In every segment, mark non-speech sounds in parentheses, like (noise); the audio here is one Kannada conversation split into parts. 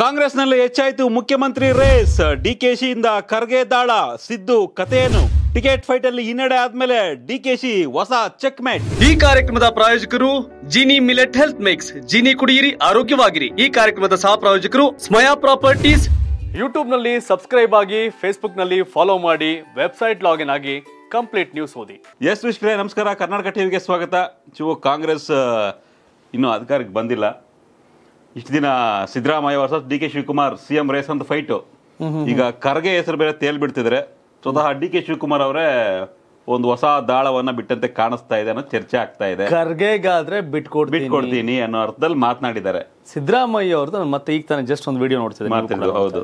ಕಾಂಗ್ರೆಸ್ನಲ್ಲಿ ಹೆಚ್ಚಾಯಿತು ಮುಖ್ಯಮಂತ್ರಿ ರೇಸ್ ಡಿಕೆಶಿಯಿಂದ ಖರ್ಗೆ ದಾಳ ಸಿದ್ದು ಕತೆಯನ್ನು ಟಿಕೆಟ್ ಫೈಟ್ ಅಲ್ಲಿ ಹಿನ್ನಡೆ ಆದ್ಮೇಲೆ ಡಿಕೆಶಿ ಹೊಸ ಚೆಕ್ ಮೇಟ್ ಈ ಕಾರ್ಯಕ್ರಮದ ಪ್ರಾಯೋಜಕರು Jini millet health mix Jini ಕುಡಿಯಿರಿ ಆರೋಗ್ಯವಾಗಿರಿ ಈ ಕಾರ್ಯಕ್ರಮದ ಸಹ ಪ್ರಾಯೋಜಕರು ಸ್ಮಯಾ ಪ್ರಾಪರ್ಟೀಸ್ ಯೂಟ್ಯೂಬ್ ನಲ್ಲಿ ಸಬ್ಸ್ಕ್ರೈಬ್ ಆಗಿ ಫೇಸ್ಬುಕ್ ನಲ್ಲಿ ಫಾಲೋ ಮಾಡಿ ವೆಬ್ಸೈಟ್ ಲಾಗಿನ್ ಆಗಿ ಕಂಪ್ಲೀಟ್ ನ್ಯೂಸ್ ಓದಿ ಎಸ್ ವಿಶ್ವೇ ನಮಸ್ಕಾರ ಕರ್ನಾಟಕ ಟಿವಿಗೆ ಸ್ವಾಗತ ಚಿವು ಕಾಂಗ್ರೆಸ್ ಇನ್ನೂ ಅಧಿಕಾರಕ್ಕೆ ಬಂದಿಲ್ಲ ಇಷ್ಟು ದಿನ Siddaramaiah versus D K Shivakumar CM race ಅಂತ ಫೈಟು ಈಗ ಕರ್ಗೆ ಹೆಸರು ಬೇರೆ ತೇಲ್ ಬಿಡ್ತಿದ್ರೆ ಸ್ವತಃ ಡಿ ಕೆ ಶಿವಕುಮಾರ್ ಅವರೇ ಒಂದು ಹೊಸ ದಾಳವನ್ನ ಬಿಟ್ಟಂತೆ ಕಾಣಿಸ್ತಾ ಇದೆ ಅನ್ನೋ ಚರ್ಚೆ ಆಗ್ತಾ ಇದೆ ಖರ್ಗೆಗಾದ್ರೆ ಬಿಟ್ಕೊಡ್ ಬಿಟ್ಕೊಡ್ತೀನಿ ಅನ್ನೋ ಅರ್ಥದಲ್ಲಿ ಮಾತನಾಡಿದ್ದಾರೆ ಸಿದ್ದರಾಮಯ್ಯ ಅವ್ರದ್ದು ಮತ್ತೆ ಈಗ ತಾನೆ ಜಸ್ಟ್ ಒಂದು ವಿಡಿಯೋ ನೋಡ್ತಿದ್ದೆ ಹೌದು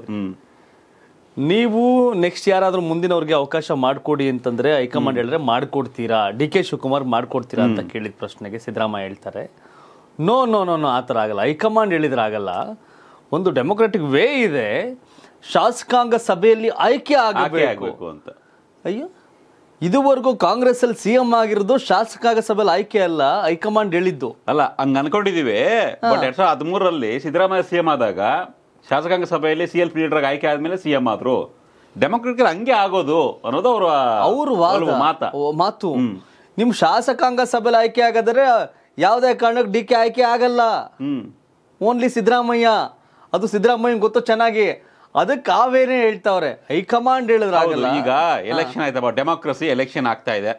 ನೀವು ನೆಕ್ಸ್ಟ್ ಯಾರಾದ್ರೂ ಮುಂದಿನವ್ರಿಗೆ ಅವಕಾಶ ಮಾಡ್ಕೊಡಿ ಅಂತಂದ್ರೆ ಹೈಕಮಾಂಡ್ ಹೇಳಿದ್ರೆ ಮಾಡ್ಕೊಡ್ತೀರಾ ಡಿ ಕೆ ಶಿವಕುಮಾರ್ ಮಾಡ್ಕೊಡ್ತೀರಾ ಅಂತ ಕೇಳಿದ ಪ್ರಶ್ನೆಗೆ ಸಿದ್ದರಾಮಯ್ಯ ಹೇಳ್ತಾರೆ ನೋ ನೋ ನೋ ನೋ ಆ ಥರ ಆಗಲ್ಲ ಹೈಕಮಾಂಡ್ ಹೇಳಿದ್ರೆ ಆಗಲ್ಲ ಒಂದು ಡೆಮೊಕ್ರೆಟಿಕ್ ವೇ ಇದೆ ಶಾಸಕಾಂಗ ಸಭೆಯಲ್ಲಿ ಆಯ್ಕೆ ಆಗಬೇಕು ಅಂತ ಅಯ್ಯೋ ಇದುವರೆಗೂ ಕಾಂಗ್ರೆಸ್ ಅಲ್ಲಿ ಸಿಎಂ ಆಗಿರೋದು ಶಾಸಕಾಂಗ ಸಭೆಯಲ್ಲಿ ಆಯ್ಕೆ ಅಲ್ಲ ಹೈಕಮಾಂಡ್ ಹೇಳಿದ್ದು ಅಲ್ಲ ಹಂಗ ಅನ್ಕೊಂಡಿದೀವಿ ಬಟ್ ಎರಡ್ ಸಾವಿರದ ಹದಿಮೂರರಲ್ಲಿ ಸಿದ್ದರಾಮಯ್ಯ ಸಿಎಂ ಆದಾಗ ಶಾಸಕಾಂಗ ಸಭೆಯಲ್ಲಿ ಸಿ ಎಲ್ ಪಿ ಲೀಡರ್ ಆಯ್ಕೆ ಆದ್ಮೇಲೆ ಸಿಎಂ ಆದ್ರು ಡೆಮೊಕ್ರೆಟಿಕ್ ಹಂಗೆ ಆಗೋದು ಅನ್ನೋದು ಅವರು ಅವ್ರ ಮಾತು ನಿಮ್ ಶಾಸಕಾಂಗ ಸಭೆಯಲ್ಲಿ ಆಯ್ಕೆ ಆಗದ್ರೆ ಯಾವುದೇ ಕಾರಣಕ್ಕೆ ಡಿ ಕೆ ಆಯ್ಕೆ ಆಗಲ್ಲ ಓನ್ಲಿ ಸಿದ್ದರಾಮಯ್ಯ ಅದು ಸಿದ್ದರಾಮಯ್ಯ ಗೊತ್ತು ಚೆನ್ನಾಗಿ ಅದಕ್ಕೆ ಕಾವೇರಿ ಹೇಳ್ತಾವ್ರೆ ಹೈಕಮಾಂಡ್ ಹೇಳಿದ್ರೆ ಆಗಲ್ಲ ಈಗ ಎಲೆಕ್ಷನ್ ಆಯ್ತಪ್ಪ ಡೆಮೋಕ್ರಸಿ ಎಲೆಕ್ಷನ್ ಆಗ್ತಾ ಇದೆ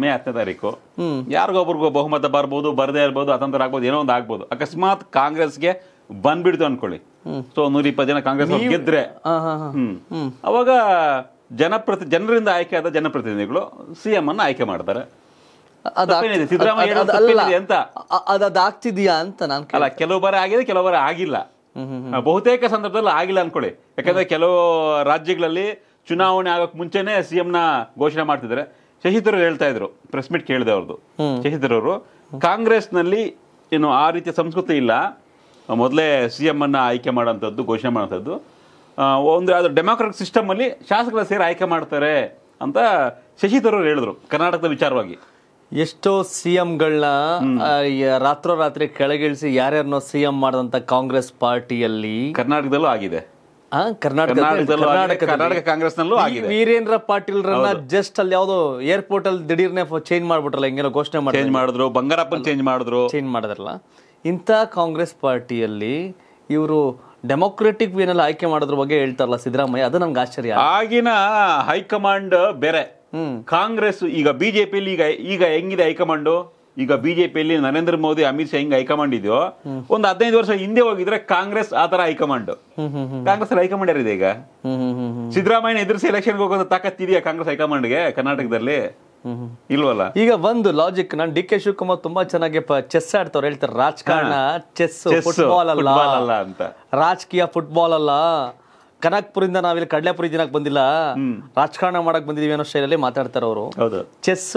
ಮೇ ಹತ್ತನೇ ತಾರೀಕು ಯಾರಿಗೊಬ್ರಿಗೂ ಬಹುಮತ ಬರ್ಬೋದು ಬರದೇ ಇರ್ಬೋದು ಅತಂತ್ರ ಆಗ್ಬೋದು ಏನೋ ಒಂದು ಆಗ್ಬೋದು ಅಕಸ್ಮಾತ್ ಕಾಂಗ್ರೆಸ್ಗೆ ಬಂದ್ಬಿಡ್ತು ಅನ್ಕೊಳ್ಳಿ ಸೊ ನೂರ ಇಪ್ಪತ್ತು ಜನ ಕಾಂಗ್ರೆಸ್ ಗೆದ್ರೆ ಅವಾಗ ಜನಪ್ರತಿ ಜನರಿಂದ ಆಯ್ಕೆ ಆದ ಜನಪ್ರತಿನಿಧಿಗಳು ಸಿ ಎಂ ಅನ್ನು ಆಯ್ಕೆ ಮಾಡ್ತಾರೆ ಅದಾಗ್ತಿದ್ಯಾ ಅಂತ ನಾನು ಅಲ್ಲ ಕೆಲವು ಬಾರಿ ಆಗಿದೆ ಕೆಲವು ಬಾರಿ ಆಗಿಲ್ಲ ಬಹುತೇಕ ಸಂದರ್ಭದಲ್ಲಿ ಆಗಿಲ್ಲ ಅನ್ಕೊಳ್ಳಿ ಯಾಕಂದ್ರೆ ಕೆಲವು ರಾಜ್ಯಗಳಲ್ಲಿ ಚುನಾವಣೆ ಆಗಕ್ ಮುಂಚೆನೆ ನ ಘೋಷಣೆ ಮಾಡ್ತಿದ್ರೆ ಶಶಿಧರ್ ಹೇಳ್ತಾ ಇದ್ರು ಪ್ರೆಸ್ ಮೀಟ್ ಕೇಳಿದೆ ಅವ್ರದ್ದು ಶಶಿಧರ್ ಅವರು ನಲ್ಲಿ ಏನು ಆ ರೀತಿಯ ಸಂಸ್ಕೃತಿ ಇಲ್ಲ ಮೊದಲೇ ಸಿ ಅನ್ನ ಆಯ್ಕೆ ಮಾಡೋಂಥದ್ದು ಘೋಷಣೆ ಮಾಡೋಂಥದ್ದು ಒಂದು ಯಾವ್ದು ಡೆಮಾಕ್ರೆಟಿಕ್ ಅಲ್ಲಿ ಶಾಸಕರ ಸೇರಿ ಆಯ್ಕೆ ಮಾಡ್ತಾರೆ ಅಂತ ಶಶಿ ಅವರು ಹೇಳಿದ್ರು ಕರ್ನಾಟಕದ ವಿಚಾರವಾಗಿ ಎಷ್ಟೋ ಸಿ ಎಂಗಳನ್ನ ರಾತ್ರೋರಾತ್ರಿ ಕೆಳಗಿಳಿಸಿ ಯಾರ್ಯಾರನ್ನೋ ಸಿ ಎಂ ಮಾಡಿದಂತ ಕಾಂಗ್ರೆಸ್ ಪಾರ್ಟಿಯಲ್ಲಿ ಕರ್ನಾಟಕದಲ್ಲೂ ಆಗಿದೆ ಕಾಂಗ್ರೆಸ್ನಲ್ಲೂ ವೀರೇಂದ್ರ ಪಾಟೀಲ್ ಜಸ್ಟ್ ಅಲ್ಲಿ ಯಾವ್ದೋ ಏರ್ಪೋರ್ಟ್ ಅಲ್ಲಿ ದಿಢೀರ್ನೆ ಚೇಂಜ್ ಮಾಡ್ಬಿಟ್ರಲ್ಲ ಹಿಂಗೇನೋ ಘೋಷಣೆ ಚೇಂಜ್ ಮಾಡಿದ್ರು ಬಂಗಾರಪ್ಪನ್ ಚೇಂಜ್ ಮಾಡಿದ್ರು ಚೇಂಜ್ ಮಾಡಿದ್ರಲ್ಲ ಇಂಥ ಕಾಂಗ್ರೆಸ್ ಪಾರ್ಟಿಯಲ್ಲಿ ಇವರು ಡೆಮೋಕ್ರೆಟಿಕ್ ವೇನಲ್ಲಿ ಆಯ್ಕೆ ಮಾಡೋದ್ರ ಬಗ್ಗೆ ಹೇಳ್ತಾರಲ್ಲ ಸಿದ್ದರಾಮಯ್ಯ ಅದು ನಮ್ಗೆ ಆಶ್ಚರ್ಯ ಆಗಿನ ಹೈಕಮಾಂಡ್ ಬೇರೆ ಕಾಂಗ್ರೆಸ್ ಈಗ ಬಿಜೆಪಿಯಲ್ಲಿ ಈಗ ಈಗ ಹೆಂಗಿದೆ ಹೈಕಮಾಂಡು ಈಗ ಬಿಜೆಪಿಯಲ್ಲಿ ನರೇಂದ್ರ ಮೋದಿ ಅಮಿತ್ ಶಾ ಹಿಂಗ್ ಹೈಕಮಾಂಡ್ ಇದೆಯೋ ಒಂದು ಹದಿನೈದು ವರ್ಷ ಹಿಂದೆ ಹೋಗಿದ್ರೆ ಕಾಂಗ್ರೆಸ್ ಆತರ ಹೈಕಮಾಂಡ್ ಕಾಂಗ್ರೆಸ್ ಅಲ್ಲಿ ಹೈಕಮಾಂಡ್ ಯಾರಿದೆ ಈಗ ಸಿದ್ದರಾಮಯ್ಯ ಎದುರಿಸಿ ಎಲೆಕ್ಷನ್ ಹೋಗೋದು ಇದೆಯಾ ಕಾಂಗ್ರೆಸ್ ಹೈಕಮಾಂಡ್ಗೆ ಕರ್ನಾಟಕದಲ್ಲಿ ಇಲ್ವಲ್ಲ ಈಗ ಒಂದು ಲಾಜಿಕ್ ನಾನ್ ಡಿ ಕೆ ಶಿವಕುಮಾರ್ ತುಂಬಾ ಚೆನ್ನಾಗಿ ಚೆಸ್ ಆಡ್ತವ್ರು ಹೇಳ್ತಾರೆ ರಾಜಕಾರಣ ಚೆಸ್ ಫುಟ್ಬಾಲ್ ಅಲ್ಲ ಅಂತ ರಾಜಕೀಯ ಫುಟ್ಬಾಲ್ ಅಲ್ಲ ಕನಕ್ಪುರಿಂದ ನಾವಿಲ್ಲಿ ಕಡ್ಲೆಪುರಿ ದಿನಕ್ಕೆ ಬಂದಿಲ್ಲ ರಾಜಕಾರಣ ಮಾಡಕ್ ಬಂದಿದೀವಿ ಅನ್ನೋ ಶೈಲಿಯಲ್ಲಿ ಮಾತಾಡ್ತಾರೆ ಅವರು ಚೆಸ್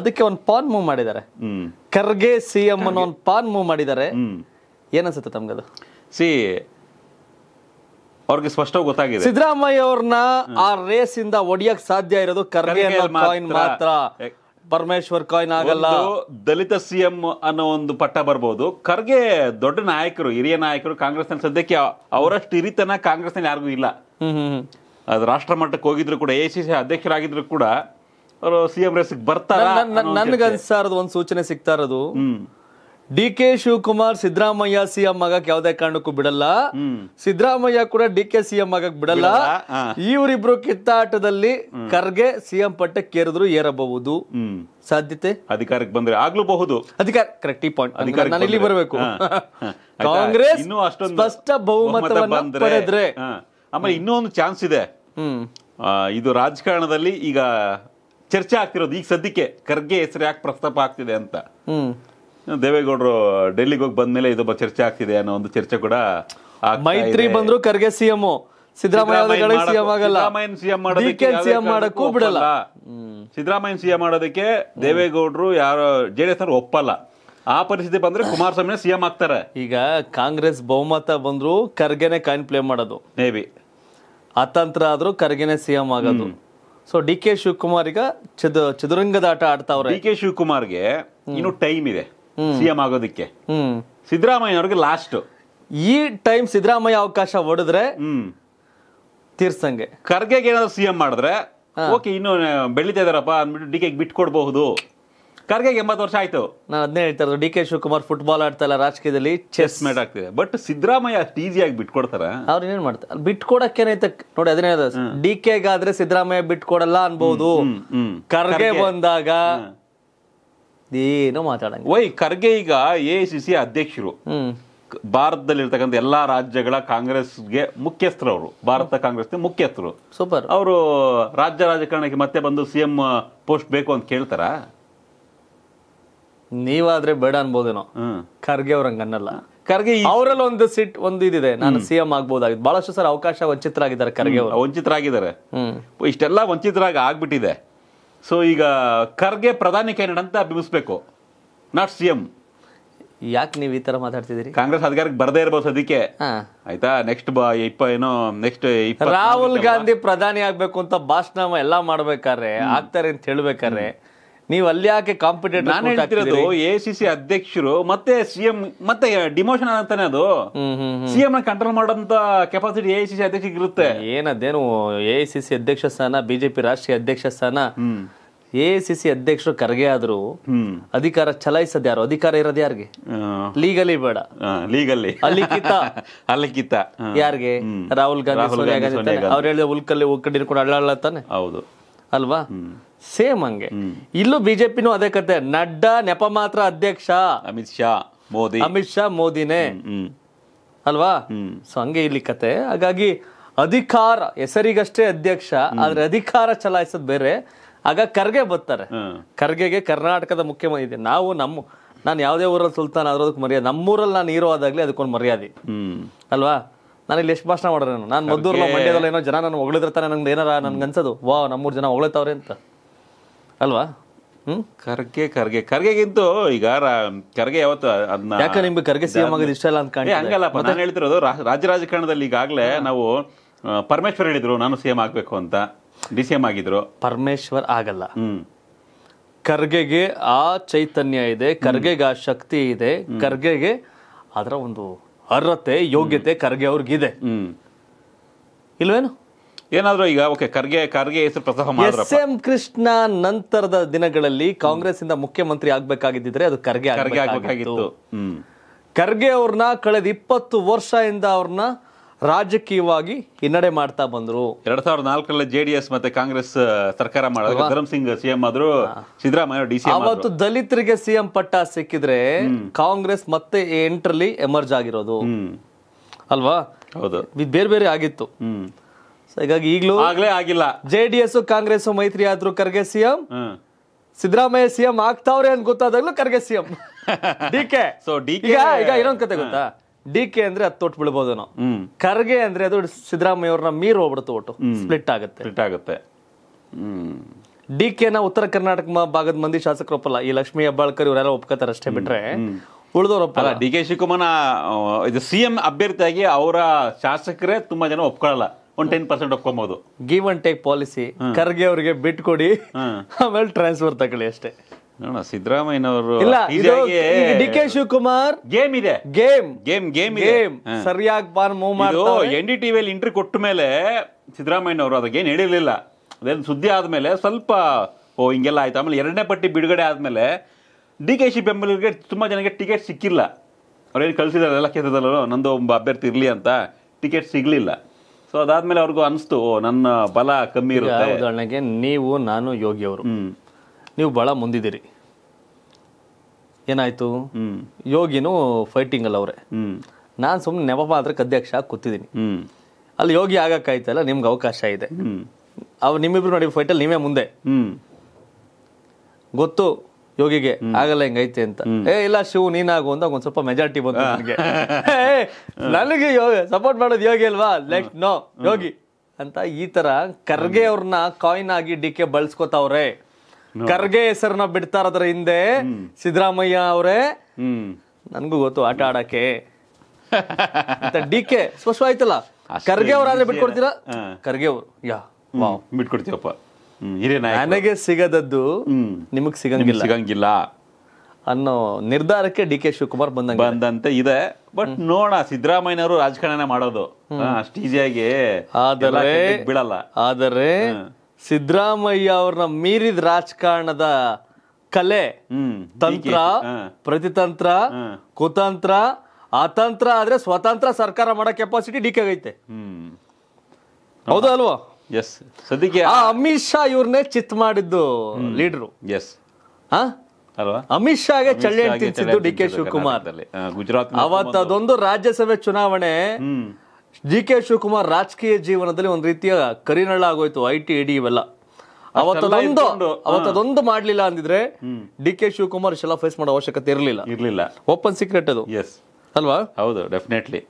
ಅದಕ್ಕೆ ಒಂದು ಪಾನ್ ಮೂವ್ ಮಾಡಿದ್ದಾರೆ ಖರ್ಗೆ ಸಿಎಂ ಅನ್ನೋ ಒಂದು ಪಾನ್ ಮೂವ್ ಮಾಡಿದ್ದಾರೆ ಏನನ್ಸುತ್ತೆ ಅದು ಸಿ ಅವ್ರಿಗೆ ಸ್ಪಷ್ಟವಾಗಿ ಗೊತ್ತಾಗಿದೆ ಸಿದ್ದರಾಮಯ್ಯ ಅವ್ರನ್ನ ಆ ರೇಸ್ ಇಂದ ಒಡಿಯಕ್ ಸಾಧ್ಯ ಇರೋದು ಖರ್ಗೆ ಮಾತ್ರ ಪರಮೇಶ್ವರ್ ಕಾಯ್ನ್ ಆಗಲ್ಲ ದಲಿತ ಸಿಎಂ ಅನ್ನೋ ಒಂದು ಪಟ್ಟ ಬರ್ಬೋದು ಖರ್ಗೆ ದೊಡ್ಡ ನಾಯಕರು ಹಿರಿಯ ನಾಯಕರು ಕಾಂಗ್ರೆಸ್ ನಲ್ಲಿ ಸದ್ಯಕ್ಕೆ ಅವರಷ್ಟು ಹಿರಿತನ ನಲ್ಲಿ ಯಾರಿಗೂ ಇಲ್ಲ ಅದು ರಾಷ್ಟ್ರ ಮಟ್ಟಕ್ಕೆ ಹೋಗಿದ್ರು ಕೂಡ ಎ ಸಿ ಸಿ ಅಧ್ಯಕ್ಷರಾಗಿದ್ರು ಕೂಡ ಅವರು ಸಿಎಂ ರೇಸ್ ಬರ್ತಾರೆ ನನ್ಗೆ ಅನ್ಸಾರದು ಒಂದು ಸೂಚನೆ ಸಿಗ್ತಾ ಇರೋದು D K Shivakumar Siddaramaiah CM ಆಗಕ್ ಯಾವ್ದೇ ಕಾರಣಕ್ಕೂ ಬಿಡಲ್ಲ ಸಿದ್ದರಾಮಯ್ಯ ಕೂಡ ಡಿ ಕೆ ಸಿಎಂ ಆಗಕ್ ಬಿಡಲ್ಲ ಇವರಿಬ್ರು ಕಿತ್ತಾಟದಲ್ಲಿ ಖರ್ಗೆ ಸಿಎಂ ಪಟ್ಟೆ ಕೇರಿದ್ರು ಏರಬಹುದು ಸಾಧ್ಯತೆ ಅಧಿಕಾರಕ್ಕೆ ಬಂದ್ರೆ ಆಗ್ಲೂಬಹುದು ಅಧಿಕಾರ ಕರೆಕ್ಟ್ ಈ ಪಾಯಿಂಟ್ ನಾನು ಇಲ್ಲಿ ಬರಬೇಕು ಕಾಂಗ್ರೆಸ್ ಸ್ಪಷ್ಟ ಬಹುಮತ ಪಡೆದ್ರೆ ಆಮೇಲೆ ಇನ್ನೂ ಚಾನ್ಸ್ ಇದೆ ಇದು ರಾಜಕಾರಣದಲ್ಲಿ ಈಗ ಚರ್ಚೆ ಆಗ್ತಿರೋದು ಈಗ ಸದ್ಯಕ್ಕೆ ಖರ್ಗೆ ಹೆಸರು ಯಾಕೆ ಪ್ರಸ್ತಾಪ ಆಗ್ತಿದೆ ಅಂತ ದೇವೇಗೌಡರು ಡೆಲ್ಲಿಗೆ ಹೋಗಿ ಬಂದ್ಮೇಲೆ ಇದೊಬ್ಬ ಚರ್ಚೆ ಆಗ್ತಿದೆ ಅನ್ನೋ ಒಂದು ಚರ್ಚೆ ಕೂಡ ಮೈತ್ರಿ ಬಂದ್ರು ಖರ್ಗೆ ಸಿಎಂ ಸಿದ್ದರಾಮಯ್ಯ ಸಿಎಂ ಆಗಲ್ಲ ಸಿಎಂ ಸಿದ್ದರಾಮಯ್ಯ ಸಿಎಂ ಮಾಡೋದಕ್ಕೆ ದೇವೇಗೌಡರು ಯಾರು ಜೆಡಿಎಸ್ ಅವರು ಒಪ್ಪಲ್ಲ ಆ ಪರಿಸ್ಥಿತಿ ಬಂದ್ರೆ ಕುಮಾರಸ್ವಾಮಿ ಸಿಎಂ ಆಗ್ತಾರೆ ಈಗ ಕಾಂಗ್ರೆಸ್ ಬಹುಮತ ಬಂದ್ರು ಖರ್ಗೆನೆ ಕಾಯಿನ್ ಪ್ಲೇ ಮಾಡೋದು ಮೇ ಬಿ ಅತಂತ್ರ ಆದ್ರೂ ಖರ್ಗೆನೆ ಸಿಎಂ ಆಗೋದು ಸೊ ಡಿ ಕೆ ಶಿವಕುಮಾರ್ ಈಗ ಚದುರಂಗದ ಆಟ ಆಡ್ತಾವ್ರೆ ಡಿ ಕೆ ಶಿವಕುಮಾರ್ಗೆ ಇನ್ನು ಟೈಮ್ ಇದೆ ಸಿಎಂ ಆಗೋದಕ್ಕೆ ಸಿದ್ದರಾಮಯ್ಯ ಅವ್ರಿಗೆ ಲಾಸ್ಟ್ ಈ ಟೈಮ್ ಸಿದ್ದರಾಮಯ್ಯ ಅವಕಾಶ ಹೊಡೆದ್ರೆ ತೀರ್ಸಂಗೆ ಖರ್ಗೆಗೆ ಏನಾದ್ರು ಸಿಎಂ ಮಾಡಿದ್ರೆ ಓಕೆ ಇನ್ನು ಬೆಳೀತಾ ಇದಾರಪ್ಪ ಅಂದ್ಬಿಟ್ಟು ಡಿ ಕೆಗೆ ಬಿಟ್ಕೊಡ್ಬಹುದು ಖರ್ಗೆಗೆ ಎಂಬತ್ತು ವರ್ಷ ಆಯ್ತು ನಾನು ಅದನ್ನೇ ಹೇಳ್ತಾ ಡಿ ಕೆ ಶಿವಕುಮಾರ್ ಫುಟ್ಬಾಲ್ ಆಡ್ತಾ ಇಲ್ಲ ರಾಜಕೀಯದಲ್ಲಿ ಚೆಸ್ ಮೇಟ್ ಆಗ್ತಿದೆ ಬಟ್ ಸಿದ್ದರಾಮಯ್ಯ ಅಷ್ಟು ಈಸಿಯಾಗಿ ಬಿಟ್ಕೊಡ್ತಾರೆ ಅವ್ರು ಏನ್ ಮಾಡ್ತಾರೆ ಬಿಟ್ಕೊಡಕ್ಕೇನೈತೆ ನೋಡಿ ಅದನ್ನೇ ಡಿ ಕೆಗಾದ್ರೆ ಸಿದ್ದರಾಮಯ್ಯ ಬಿಟ್ಕೊಡಲ್ಲ ಅನ್ಬಹುದು ಖರ್ಗೆ ಬಂದಾಗ ಏನೋ ಮಾತಾಡಂಗ ವೈ ಖರ್ಗೆ ಈಗ ಎ ಐ ಸಿ ಸಿ ಅಧ್ಯಕ್ಷರು ಭಾರತದಲ್ಲಿರ್ತಕ್ಕಂಥ ಎಲ್ಲಾ ರಾಜ್ಯಗಳ ಕಾಂಗ್ರೆಸ್ಗೆ ಮುಖ್ಯಸ್ಥರು ಅವರು ಭಾರತ ಕಾಂಗ್ರೆಸ್ ಮುಖ್ಯಸ್ಥರು ಸೂಪರ್ ಅವರು ರಾಜ್ಯ ರಾಜಕಾರಣಕ್ಕೆ ಮತ್ತೆ ಬಂದು ಸಿಎಂ ಪೋಸ್ಟ್ ಬೇಕು ಅಂತ ಕೇಳ್ತಾರ ನೀವಾದ್ರೆ ಬೇಡ ಅನ್ಬೋದೇನೋ ಖರ್ಗೆ ಅವ್ರ ಅನ್ನಲ್ಲ ಖರ್ಗೆ ಅವರಲ್ಲಿ ಒಂದು ಸಿಟ್ ಒಂದು ಇದಿದೆ ನಾನು ಸಿಎಂ ಆಗ್ಬೋದಾಗಿತ್ತು ಬಹಳಷ್ಟು ಸರ್ ಅವಕಾಶ ವಂಚಿತರಾಗಿದ್ದಾರೆ ಖರ್ಗೆ ಅವರು ವಂಚಿತರಾಗಿದ್ದಾರೆ ಇಷ್ಟೆಲ್ಲ ವಂಚಿತರಾಗಿ ಆಗ್ಬಿಟ್ಟಿದೆ ಸೊ ಈಗ ಖರ್ಗೆ ಪ್ರಧಾನಿ ಕ್ಯಾಂಡಿಡೇಟ್ ಅಂತ ಬಿಂಬಿಸ್ಬೇಕು ನಾಟ್ ಸಿ ಯಾಕೆ ನೀವು ಈ ಥರ ಮಾತಾಡ್ತಿದ್ದೀರಿ ಕಾಂಗ್ರೆಸ್ ಅಧಿಕಾರಕ್ಕೆ ಬರದೇ ಇರಬಹುದು ಅದಕ್ಕೆ ಆಯ್ತಾ ನೆಕ್ಸ್ಟ್ ಬಾ ಇಪ್ಪ ಏನೋ ನೆಕ್ಸ್ಟ್ ರಾಹುಲ್ ಗಾಂಧಿ ಪ್ರಧಾನಿ ಆಗ್ಬೇಕು ಅಂತ ಭಾಷಣ ಎಲ್ಲ ಮಾಡ್ಬೇಕಾದ್ರೆ ಆಗ್ತಾರೆ ಅಂತ ಹೇಳ್ಬೇಕಾದ್ರೆ ನೀವು ಅಲ್ಲಿ ಯಾಕೆ ಕಾಂಪಿಟೇಟ್ ನಾನು ಹೇಳ್ತಿರೋದು ಎ ಸಿ ಸಿ ಅಧ್ಯಕ್ಷರು ಮತ್ತೆ ಸಿಎಂ ಮತ್ತೆ ಡಿಮೋಷನ್ ಅಂತಾನೆ ಅದು ಸಿಎಂ ಕಂಟ್ರೋಲ್ ಮಾಡೋಂತ ಕೆಪಾಸಿಟಿ ಎ ಸಿ ಸಿ ಇರುತ್ತೆ ಏನದೇನು ಎ ಸಿ ಸಿ ಅಧ್ಯಕ್ಷ ಸ್ಥಾನ ಬಿಜೆಪಿ ರಾಷ್ಟ್ರೀಯ ಅಧ್ಯಕ್ಷ ಸ್ಥಾನ ಎ ಸಿ ಸಿ ಅಧ್ಯಕ್ಷರು ಕರ್ಗೆ ಆದ್ರು ಅಧಿಕಾರ ಚಲಾಯಿಸದ್ ಯಾರು ಅಧಿಕಾರ ಇರೋದು ಯಾರಿಗೆ ಲೀಗಲಿ ಬೇಡ ಲೀಗಲ್ಲಿ ಅಲ್ಲಿಕ್ಕಿತ (laughs) ಅಲ್ಲಿಕ್ಕಿತ ಯಾರಿಗೆ ರಾಹುಲ್ ಗಾಂಧಿ ಸೋನಿಯಾ ಗಾಂಧಿ ಅವ್ರು ಹೇಳಿದ ಉಲ್ಕಲ್ಲಿ ಉಕ್ಕಂಡಿರ್ಕೊಂಡು ಕೂಡ ಅಳ್ಳಾಳ್ತಾನೆ ಹೌದು ಅಲ್ವಾ ಸೇಮ್ ಹಂಗೆ ಇಲ್ಲೂ ಬಿಜೆಪಿನೂ ಅದೇ ಕತೆ ನಡ್ಡಾ ನೆಪ ಮಾತ್ರ ಅಧ್ಯಕ್ಷ ಅಮಿತ್ ಶಾ ಮೋದಿ ಅಮಿತ್ ಶಾ ಮೋದಿನೇ ಅಲ್ವಾ ಸೊ ಹಂಗೆ ಇಲ್ಲಿ ಕತೆ ಹಾಗಾಗಿ ಅಧಿಕಾರ ಹೆಸರಿಗಷ್ಟೇ ಅಧ್ಯಕ್ಷ ಆದ್ರೆ ಅಧಿಕಾರ ಚಲಾಯಿಸೋದು ಬೇರೆ ಆಗ ಖರ್ಗೆ ಬರ್ತಾರೆ ಖರ್ಗೆಗೆ ಕರ್ನಾಟಕದ ಮುಖ್ಯಮಂತ್ರಿ ಇದೆ ನಾವು ನಮ್ಮ ನಾನು ಯಾವ್ದೇ ಊರಲ್ಲಿ ಸುಲ್ತಾನ ಆದ್ರೂ ಅದಕ್ಕೆ ಮರ್ಯಾದೆ ನಮ್ಮೂರಲ್ಲಿ ನಾನು ಹೀರೋ ಅದಕ್ಕೊಂದು ಮರ್ಯಾದೆ ಅಲ್ವಾ ನಾನು ಇಲ್ಲಿ ಎಷ್ಟು ಭಾಷಣ ಮಾಡೋರು ನಾನು ಮದ್ದೂರ್ ಮಂಡ್ಯದಲ್ಲಿ ಏನೋ ಜನ ನಾನು ಹೊಗಳಿದ್ರೆ ತಾನೆ ನಂಗೆ ಏನಾರ ನನ್ಗೆ ಅನ್ಸೋದು ವಾ ನಮ್ಮೂರು ಜನ ಹೊಗಳತಾವ್ರೆ ಅಂತ ಅಲ್ವಾ ಹ್ಮ್ ಕರ್ಗೆ ಖರ್ಗೆ ಕರ್ಗೆಗಿಂತ ಈಗ ಖರ್ಗೆ ಯಾವತ್ತು ಅದನ್ನ ಯಾಕೆ ನಿಮ್ಗೆ ಕರ್ಗೆ ಸಿಎಂ ಆಗೋದು ಇಷ್ಟ ಇಲ್ಲ ಅಂತ ಹಂಗಲ್ಲ ನಾನು ಹೇಳ್ತಿರೋದು ರಾಜ್ಯ ರಾಜಕಾರಣದಲ್ಲಿ ಈಗಾಗಲೇ ನಾವು ಪರಮೇಶ್ವರ್ ಹೇಳಿದ್ರು ನಾನು ಸಿಎಂ ಎಂ ಆಗಬೇಕು ಅಂತ ಡಿ ಸಿ ಎಂ ಆಗಿದ್ರು ಪರಮೇಶ್ವರ್ ಆಗಲ್ಲ ಖರ್ಗೆಗೆ ಆ ಚೈತನ್ಯ ಇದೆ ಖರ್ಗೆಗೆ ಆ ಶಕ್ತಿ ಇದೆ ಖರ್ಗೆಗೆ ಅದರ ಒಂದು ಅರ್ಹತೆ ಯೋಗ್ಯತೆ ಖರ್ಗೆ ಅವ್ರಿಗಿದೆ ಇಲ್ವೇನು ಏನಾದರೂ ಈಗ ಓಕೆ ಖರ್ಗೆ ಖರ್ಗೆ ಹೆಸರು ಪ್ರಸ್ತಾಪ ಮಾಡಿದ್ರೆ ಎಸ್ ಎಂ ಕೃಷ್ಣ ನಂತರದ ದಿನಗಳಲ್ಲಿ ಕಾಂಗ್ರೆಸ್ ಇಂದ ಮುಖ್ಯಮಂತ್ರಿ ಆಗ್ಬೇಕಾಗಿದ್ದಿದ್ರೆ ಅದು ಖರ್ಗೆ ಖರ್ಗೆ ಆಗ್ಬೇಕಾಗಿತ್ತು ಖರ್ಗೆ ಅವ್ರನ್ನ ಕಳೆದ ಇಪ್ಪತ್ತು ಇಂದ ಅವ್ರನ್ನ ರಾಜಕೀಯವಾಗಿ ಹಿನ್ನಡೆ ಮಾಡ್ತಾ ಬಂದ್ರು ಎರಡ್ ಸಾವಿರದ ನಾಲ್ಕರಲ್ಲಿ ಜೆಡಿಎಸ್ ಮತ್ತೆ ಕಾಂಗ್ರೆಸ್ ಸರ್ಕಾರ ಮಾಡಿದ್ರು ಧರ್ಮ್ ಸಿಂಗ್ ಸಿಎಂ ಆದ್ರು ಸಿದ್ದರಾಮಯ್ಯ ಡಿ ಅವತ್ತು ದಲಿತರಿಗೆ ಸಿಎಂ ಪಟ್ಟ ಸಿಕ್ಕಿದ್ರೆ ಕಾಂಗ್ರೆಸ್ ಮತ್ತೆ ಎಂಟ್ರಲ್ಲಿ ಎಮರ್ಜ್ ಆಗಿರೋದು ಅಲ್ವಾ ಹೌದು ಬೇರೆ ಬೇರೆ ಆಗಿತ್ತು ಹೀಗಾಗಿ ಈಗಲೂ ಆಗ್ಲೇ ಆಗಿಲ್ಲ ಜೆ ಡಿ ಎಸ್ ಕಾಂಗ್ರೆಸ್ ಮೈತ್ರಿ ಆದ್ರೂ ಖರ್ಗೆ ಸಿಎಂ ಸಿದ್ದರಾಮಯ್ಯ ಸಿಎಂ ಆಗ್ತಾವ್ರೆ ಅಂತ ಗೊತ್ತಾದಾಗ್ಲೂ Kharge CM (laughs) D K so D ಈಗ ಈಗ ಇನ್ನೊಂದ್ ಕತೆ ಗೊತ್ತಾ ಡಿ ಕೆ ಅಂದ್ರೆ ಅದ್ ತೊಟ್ಟು ಬಿಡ್ಬೋದು ನಾವು ಖರ್ಗೆ ಅಂದ್ರೆ ಅದು ಸಿದ್ದರಾಮಯ್ಯ ಅವ್ರನ್ನ ಮೀರ್ ಹೋಗ್ಬಿಡ್ತು ಒಟ್ಟು ಸ್ಪ್ಲಿಟ್ ಆಗುತ್ತೆ ಸ್ಪ್ಲಿಟ್ ಆಗುತ್ತೆ ಡಿ ಕೆ ಕೆನ ಉತ್ತರ ಕರ್ನಾಟಕ ಭಾಗದ ಮಂದಿ ಒಪ್ಪಲ್ಲ ಈ ಲಕ್ಷ್ಮೀ ಹೆಬ್ಬಾಳ್ಕರ್ ಇವರೆಲ್ಲ ಒಪ್ಕೋತಾರೆ ಅಷ್ಟೇ ಬಿಟ್ರೆ ಒಪ್ಪಲ್ಲ ಡಿ ಕೆ ಶಿವಕುಮಾರ್ ಇದು ಸಿಎಂ ಅಭ್ಯರ್ಥಿಯಾಗಿ ಅವರ ಶಾಸಕರೇ ತುಂಬಾ ಜನ ಒಪ್ಕೊಳ್ಳಲ್ಲ ಒಂದು ಟೆನ್ ಪರ್ಸೆಂಟ್ ಒಪ್ಕೊಬಹುದು give and take policy Kharge ಅವರಿಗೆ ಬಿಟ್ಕೊಡಿ ಆಮೇಲೆ ಟ್ರಾನ್ಸ್ಫರ್ ತಗೊಳ್ಳಿ ಅಷ್ಟೇ ನೋಡೋಣ ಸಿದ್ದರಾಮಯ್ಯನವರು ಇಲ್ಲ ಡಿ ಕೆ ಶಿವಕುಮಾರ್ ಗೇಮ್ ಇದೆ ಗೇಮ್ ಗೇಮ್ ಗೇಮ್ ಗೇಮ್ ಸರಿಯಾಗಿ ಬಾನ್ ಮೂವ್ ಮಾಡಿ ಎನ್ ಡಿ ಟಿ ಟಿವಿಯಲ್ಲಿ ಇಂಟ್ರಿ ಕೊಟ್ಟ ಮೇಲೆ ಸಿದ್ದರಾಮಯ್ಯನವರು ಅದಕ್ಕೇನು ಹೇಳಿರಲಿಲ್ಲ ಅದೇನು ಸುದ್ದಿ ಆದಮೇಲೆ ಸ್ವಲ್ಪ ಓ ಹಿಂಗೆಲ್ಲ ಆಯ್ತು ಆಮೇಲೆ ಎರಡನೇ ಪಟ್ಟಿ ಬಿಡುಗಡೆ ಆದಮೇಲೆ ಡಿ ಕೆ ಶಿ ಬೆಂಬಲಿಗರಿಗೆ ತುಂಬ ಜನಕ್ಕೆ ಟಿಕೆಟ್ ಸಿಕ್ಕಿಲ್ಲ ಅವ್ರೇನು ಕಳಿಸಿದಾರೆ ಎಲ್ಲ ಕ್ಷೇತ್ರದಲ್ಲೂ ನಂದು ಒಬ್ಬ ಅಭ್ಯರ್ಥಿ ಇರಲಿ ಅಂತ ಟಿಕೆಟ್ ಸಿಗಲಿಲ್ಲ ಸೊ ಅದಾದ್ಮೇಲೆ ಅವ್ರಿಗೂ ಅನಿಸ್ತು ನನ್ನ ಬಲ ಕಮ್ಮಿ ಇರುತ್ತೆ ಉದಾಹರಣೆಗೆ ನೀವು ನಾನು ಯೋಗಿ ಅವರು ನೀವು ಬಹಳ ಮುಂದಿದ್ದೀರಿ ಏನಾಯ್ತು ಯೋಗಿನೂ ಫೈಟಿಂಗ್ ಅಲ್ಲ ಅವ್ರೆ ನಾನು ಸುಮ್ಮನೆ ನೆಪ ಅಧ್ಯಕ್ಷ ಕೂತಿದ್ದೀನಿ ಅಲ್ಲಿ ಯೋಗಿ ಆಗಕ್ಕಾಯ್ತಲ್ಲ ನಿಮ್ಗೆ ಅವಕಾಶ ಇದೆ ಅವ್ರು ನಿಮ್ಮಿಬ್ರು ನೋಡಿ ಫೈಟಲ್ಲಿ ನೀವೇ ಮುಂದೆ ಗೊತ್ತು ಯೋಗಿಗೆ ಆಗಲ್ಲ ಹಿಂಗೈತೆ ಅಂತ ಏ ಇಲ್ಲ ಶಿವ್ ನೀನಾಗು ಅಂತ ಒಂದ್ ಸ್ವಲ್ಪ ಮೆಜಾರಿಟಿ ಬಂತು ನನಗೆ (laughs) ನನಗೆ ಯೋಗಿ ಸಪೋರ್ಟ್ ಮಾಡೋದು ಯೋಗಿ ಅಲ್ವಾ ಲೆಟ್ ನೋ ಯೋಗಿ ಅಂತ ಈ ತರ ಕರ್ಗೆ ಅವ್ರನ್ನ ಕಾಯಿನ್ ಆಗಿ ಡಿ ಕೆ ಬಳಸ್ಕೊತಾವ್ರೆ ಕರ್ಗೆ ಹೆಸರನ್ನ ಬಿಡ್ತಾರ ಅದ್ರ ಹಿಂದೆ ಸಿದ್ದರಾಮಯ್ಯ ಅವರೇ ನನ್ಗೂ ಗೊತ್ತು ಆಟ ಆಡಕ್ಕೆ (laughs) ಡಿ ಕೆ ಸ್ಪಷ್ಟವಾಯ್ತಲ್ಲ ಕರ್ಗೆ ಅವ್ರಾದ್ರೆ ಬಿಟ್ಕೊಡ್ತೀರಾ ಖರ್ಗೆ ಅವ್ರು ಯಾ ಬಿಟ್ಕೊಡ್ತೀವಪ್ಪ ನನಗೆ ಸಿಗದದ್ದು ನಿಮಗೆ ಸಿಗಂಗಿಲ್ಲ ಸಿಗಂಗಿಲ್ಲ ಅನ್ನೋ ನಿರ್ಧಾರಕ್ಕೆ ಡಿ ಕೆ ಶಿವಕುಮಾರ್ ಬಂದ ಬಂದಂತೆ ಇದೆ ಬಟ್ ನೋಡ ಸಿದ್ದರಾಮಯ್ಯನವರು ರಾಜಕಾರಣ ಮಾಡೋದು ಅಷ್ಟು ಈಸಿಯಾಗಿ ಆದರೆ ಬಿಡಲ್ಲ ಆದರೆ ಸಿದ್ದರಾಮಯ್ಯ ಅವ್ರನ್ನ ಮೀರಿದ ರಾಜಕಾರಣದ ಕಲೆ ತಂತ್ರ ಪ್ರತಿತಂತ್ರ ಕುತಂತ್ರ ಅತಂತ್ರ ಆದ್ರೆ ಸ್ವತಂತ್ರ ಸರ್ಕಾರ ಮಾಡೋ ಕೆಪಾಸಿಟಿ ಡಿ ಕೆ ಐತೆ ಹೌದಾ ಅಲ್ವಾ ಎಸ್ ಸದ್ಯಕ್ಕೆ ಅಮಿತ್ ಶಾ ಇವ್ರನ್ನೇ ಚಿತ್ ಮಾಡಿದ್ದು ಲೀಡ್ರು ಎಸ್ ಹಾ ಅಮಿತ್ ಶಾಗೆ ಚಳ್ಳ ಡಿ ಕೆ ಶಿವಕುಮಾರ್ ಗುಜರಾತ್ ಅವತ್ತು ಅದೊಂದು ರಾಜ್ಯಸಭೆ ಚುನಾವಣೆ ಡಿ ಕೆ ಶಿವಕುಮಾರ್ ರಾಜಕೀಯ ಜೀವನದಲ್ಲಿ ಒಂದು ರೀತಿಯ ಕರಿನಳ್ಳ ಆಗೋಯ್ತು ಐ ಟಿ ಇಡಿ e ಇವೆಲ್ಲ ಅವತ್ತದೊಂದು ಅವತ್ತದೊಂದು ಮಾಡ್ಲಿಲ್ಲ ಅಂದಿದ್ರೆ ಡಿ ಕೆ ಶಿವಕುಮಾರ್ ಇಷ್ಟೆಲ್ಲ ಫೇಸ್ ಮಾಡೋ ಅವಶ್ಯಕತೆ ಇರಲಿಲ್ಲ ಇರಲಿಲ್ಲ ಓಪನ್ ಸೀಕ್ರೆಟ್ ಅದು ಎಸ್ ಅಲ್ವಾ ಹೌದು ಡೆಫಿನೆಟ್ಲಿ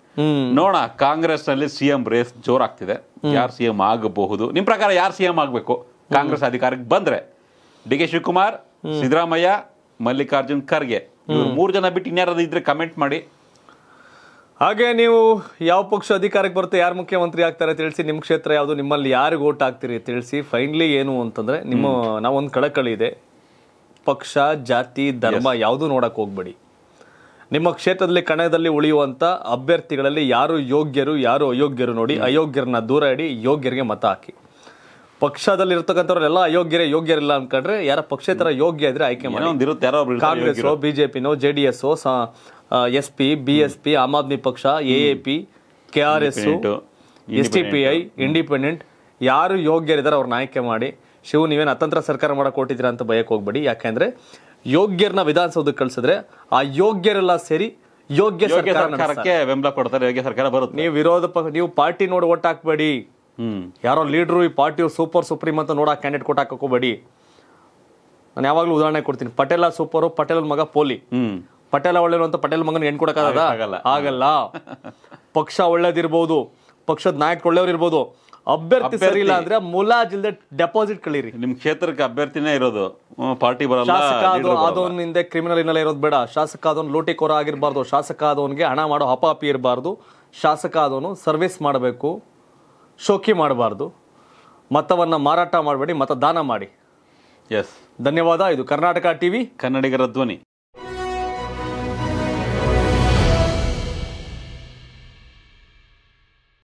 ನೋಡ ಕಾಂಗ್ರೆಸ್ ನಲ್ಲಿ ಸಿಎಂ ರೇಸ್ ಜೋರಾಗ್ತಿದೆ ಯಾರು ಸಿಎಂ ಆಗಬಹುದು ನಿಮ್ ಪ್ರಕಾರ ಯಾರು ಸಿಎಂ ಆಗಬೇಕು ಕಾಂಗ್ರೆಸ್ ಅಧಿಕಾರಕ್ಕೆ ಬಂದ್ರೆ ಡಿ ಕೆ ಶಿವಕುಮಾರ್ ಸಿದ್ದರಾಮಯ್ಯ ಮಲ್ಲಿಕಾರ್ಜುನ್ ಖರ್ಗೆ ಮೂರ್ ಮೂರು ಜನ ಬಿಟ್ಟು ಇನ್ಯಾರ ಇದ್ರೆ ಕಮೆಂಟ್ ಮಾಡಿ ಹಾಗೆ ನೀವು ಯಾವ ಪಕ್ಷ ಅಧಿಕಾರಕ್ಕೆ ಬರುತ್ತೆ ಯಾರು ಮುಖ್ಯಮಂತ್ರಿ ಆಗ್ತಾರೆ ತಿಳಿಸಿ ನಿಮ್ಮ ಕ್ಷೇತ್ರ ಯಾವುದು ನಿಮ್ಮಲ್ಲಿ ಯಾರಿಗೆ ಓಟ್ ಹಾಕ್ತೀರಿ ತಿಳಿಸಿ ಫೈನಲಿ ಏನು ಅಂತಂದ್ರೆ ನಿಮ್ಮ ನಾವೊಂದು ಕಳಕಳಿ ಇದೆ ಪಕ್ಷ ಜಾತಿ ಧರ್ಮ ಯಾವುದು ನೋಡಕ್ ಹೋಗ್ಬೇಡಿ ನಿಮ್ಮ ಕ್ಷೇತ್ರದಲ್ಲಿ ಕಣದಲ್ಲಿ ಉಳಿಯುವಂತ ಅಭ್ಯರ್ಥಿಗಳಲ್ಲಿ ಯಾರು ಯೋಗ್ಯರು ಯಾರು ಅಯೋಗ್ಯರು ನೋಡಿ ಅಯೋಗ್ಯರನ್ನ ದೂರ ಇಡಿ ಯೋಗ್ಯರಿಗೆ ಮತ ಹಾಕಿ ಪಕ್ಷದಲ್ಲಿರ್ತಕ್ಕಂಥವ್ರೆಲ್ಲ ಅಯೋಗ್ಯರೇ ಯೋಗ್ಯರಿಲ್ಲ ಅನ್ಕೊಂಡ್ರೆ ಯಾರ ಪಕ್ಷೇತರ ಯೋಗ್ಯ ಇದ್ರೆ ಆಯ್ಕೆ ಮಾಡಿ ಕಾಂಗ್ರೆಸ್ ಬಿಜೆಪಿನೋ J D S S P B S P Aam Aadmi ಪಕ್ಷ A A P K R S S T P I independent ಯಾರು ಯೋಗ್ಯರಿದ್ದಾರೆ ಅವ್ರನ್ನ ಆಯ್ಕೆ ಮಾಡಿ ಶಿವ ನೀವೇನು ಅತಂತ್ರ ಸರ್ಕಾರ ಮಾಡಕ್ಕೆ ಕೊಟ್ಟಿದ್ದೀರಾ ಅಂತ ಭಯಕ್ಕೆ ಹೋಗ್ಬೇಡಿ ಯಾಕೆಂದ್ರೆ ಯೋಗ್ಯರನ್ನ ವಿಧಾನಸೌಧಕ್ಕೆ ಕಳಿಸಿದ್ರೆ ಆ ಯೋಗ್ಯರೆಲ್ಲ ಸೇರಿ ಯೋಗ್ಯ ಸರ್ಕಾರಕ್ಕೆ ಬೆಂಬಲ ಕೊಡ್ತಾರೆ ಯೋಗ್ಯ ಸರ್ಕಾರ ಬರುತ್ತೆ ನೀವು ವಿರೋಧ ಪಕ್ಷ ನೀವು ಪಾರ್ಟಿ ನೋಡಿ ಓಟ್ ಹಾಕ್ಬೇಡಿ ಯಾರೋ ಲೀಡ್ರು ಈ ಪಾರ್ಟಿ ಸೂಪರ್ ಸುಪ್ರೀಂ ಅಂತ ನೋಡೋ ಕ್ಯಾಂಡಿಡೇಟ್ ಕೊಟ್ಟು ಹಾಕೋಬೇಡಿ ನಾನು ಯಾವಾಗಲೂ ಉದಾಹರಣೆ ಕೊಡ್ತೀನಿ ಪಟೇಲ ಸೂಪರು ಪಟೇಲ್ ಮಗ ಪೋಲಿ ಹ್ಮ್ ಪಟೇಲ ಒಳ್ಳೆಯ ಅಂತ ಪಟೇಲ್ ಮಗನ ಹೆಣ್ ಕೊಡೋಕ್ಕಾಗಲ್ಲ ಆಗಲ್ಲ ಪಕ್ಷ ಒಳ್ಳೇದಿರ್ಬೋದು ಪಕ್ಷದ ನಾಯಕ ಒಳ್ಳೆಯವ್ರು ಇರ್ಬೋದು ಅಭ್ಯರ್ಥಿ ಸರಿ ಇಲ್ಲ ಅಂದ್ರೆ ಮುಲಾಜಿಲ್ಲದೆ ಡೆಪಾಸಿಟ್ ಕಳೀರಿ ನಿಮ್ ಕ್ಷೇತ್ರಕ್ಕೆ ಅಭ್ಯರ್ಥಿನೇ ಇರೋದು ಪಾರ್ಟಿ ಬರಲ್ಲ ಶಾಸಕ ಅದೊಂದು ಹಿಂದೆ ಕ್ರಿಮಿನಲ್ ಹಿನ್ನೆಲೆ ಇರೋದು ಬೇಡ ಶಾಸಕ ಆದವನ ಲೂಟಿ ಕೊರ ಆಗಿರಬಾರ್ದು ಶಾಸಕ ಆದವನಿಗೆ ಹಣ ಮಾಡೋ ಹಪಾಪಿ ಇರಬಾರ್ದು ಶಾಸಕ ಅದವನು ಸರ್ವಿಸ್ ಮಾಡಬೇಕು ಶೋಕಿ ಮಾಡಬಾರ್ದು ಮತವನ್ನು ಮಾರಾಟ ಮಾಡಬೇಡಿ ಮತ ದಾನ ಮಾಡಿ ಎಸ್ ಧನ್ಯವಾದ ಇದು ಕರ್ನಾಟಕ ಟಿವಿ ಕನ್ನಡಿಗರ ಧ್ವನಿ